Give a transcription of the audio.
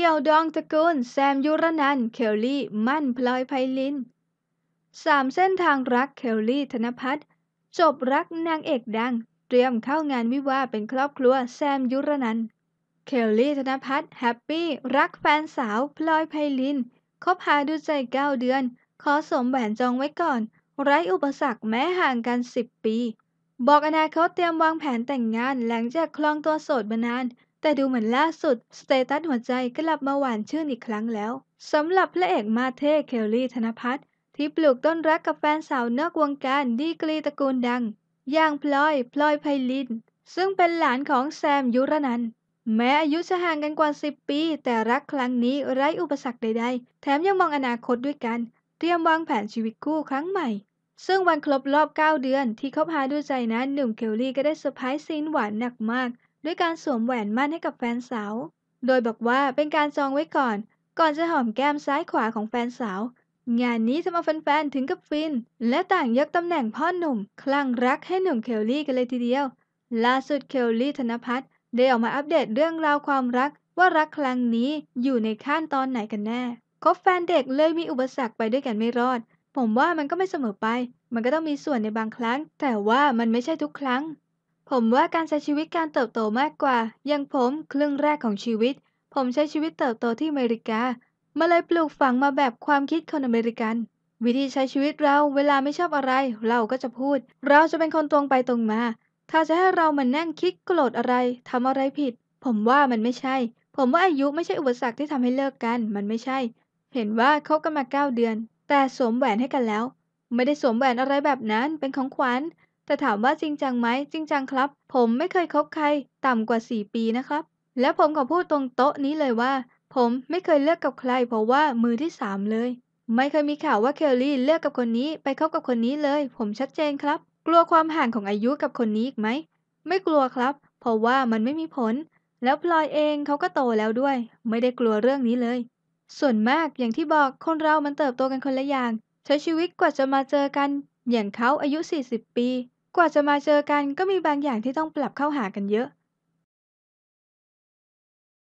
เกี่ยวดองตะกูลแซมยุรนันเคลลี่มั่นพลอยไพลินสามเส้นทางรักเคลลี่ธนพัฒน์จบรักนางเอกดัง เตรียมเข้างานวิวาเป็นครอบครัวแซมยุรนันเคลลี่ธนพัฒน์แฮปปี้ รักแฟนสาว พลอยไพลินคบหาดูใจเก้าเดือนขอสมแหวนจองไว้ก่อน ไร้อุปสรรคแม้ห่างกันสิบปี บอกอนาคตเตรียมวางแผนแต่งงานหลังจากคลองตัวโสดมานานแต่ดูเหมือนล่าสุด สเตตัสหัวใจกลับมาหวานชื่นอีกครั้งแล้วสำหรับพระเอกมาเท่เคลลี่ธนพัฒน์ที่ปลูกต้นรักกับแฟนสาวนอกวงการดีกรีตระกูลดัง อย่างพลอยพลอยไพลินซึ่งเป็นหลานของแซมยุรนัน แม้อายุจะห่างกันกว่า 10 ปี แต่รักครั้งนี้ไร้อุปสรรคใดๆ แถมยังมองอนาคตด้วยกัน เตรียมวางแผนชีวิตคู่ครั้งใหม่ ซึ่งวันครบรอบ9เดือน ที่คบหาด้วยใจนั้นหนุ่มเคลลี่ก็ได้เซอร์ไพรส์ซีนหวานหนักมากด้วยการสวมแหวนมั่นให้กับแฟนสาว โดยบอกว่าเป็นการจองไว้ก่อน ก่อนจะหอมแก้มซ้ายขวาของแฟนสาว งานนี้ทำเอาแฟนๆ ถึงกับฟิน และต่างยกตำแหน่งพ่อหนุ่ม คลั่งรักให้หนุ่มเคลลี่กันเลยทีเดียว ล่าสุดเคลลี่ธนพัฒน์ได้ออกมาอัปเดตเรื่องราวความรัก ว่ารักครั้งนี้อยู่ในขั้นตอนไหนกันแน่คบแฟนเด็กเลยมีอุปสรรคไปด้วยกันไม่รอด ผมว่ามันก็ไม่เสมอไป มันก็ต้องมีส่วนในบางครั้ง แต่ว่ามันไม่ใช่ทุกครั้งผมว่าการใช้ชีวิตการเติบโตมากกว่า อย่างผมครึ่งแรกของชีวิต ผมใช้ชีวิตเติบโตที่อเมริกามาเลยปลูกฝังมาแบบความคิดคนอเมริกัน วิธีใช้ชีวิตเราเวลาไม่ชอบอะไร เราก็จะพูด เราจะเป็นคนตรงไปตรงมา ถ้าจะให้เรามันั่งคิดโกรธอะไรทำอะไรผิด ผมว่ามันไม่ใช่ ผมว่าอายุไม่ใช่อุปสรรคที่ทำให้เลิกกัน มันไม่ใช่ เห็นว่าเขากันมาาเดือน แต่สวมแหวนให้กันแล้ว ไม่ได้สวมแหวนอะไรแบบนั้นเป็นของขวัญแต่ถามว่าจริงจังไหมจริงจังครับ ผมไม่เคยคบใครต่ำกว่า 4 ปีนะครับ และผมขอพูดตรงโต๊ะนี้เลยว่า ผมไม่เคยเลือกกับใคร เพราะว่ามือที่ 3 เลย ไม่เคยมีข่าวว่าเคลลี่เลือกกับคนนี้ ไปคบกับคนนี้เลย ผมชัดเจนครับ กลัวความห่างของอายุกับคนนี้อีกไหมไม่กลัวครับ เพราะว่ามันไม่มีผล แล้วพลอยเองเขาก็โตแล้วด้วย ไม่ได้กลัวเรื่องนี้เลย ส่วนมากอย่างที่บอกคนเรามันเติบโตกันคนละอย่าง ใช้ชีวิตกว่าจะมาเจอกันอย่างเขาอายุ 40 ปีกว่าจะมาเจอกันก็มีบางอย่างที่ต้องปรับเข้าหากันเยอะ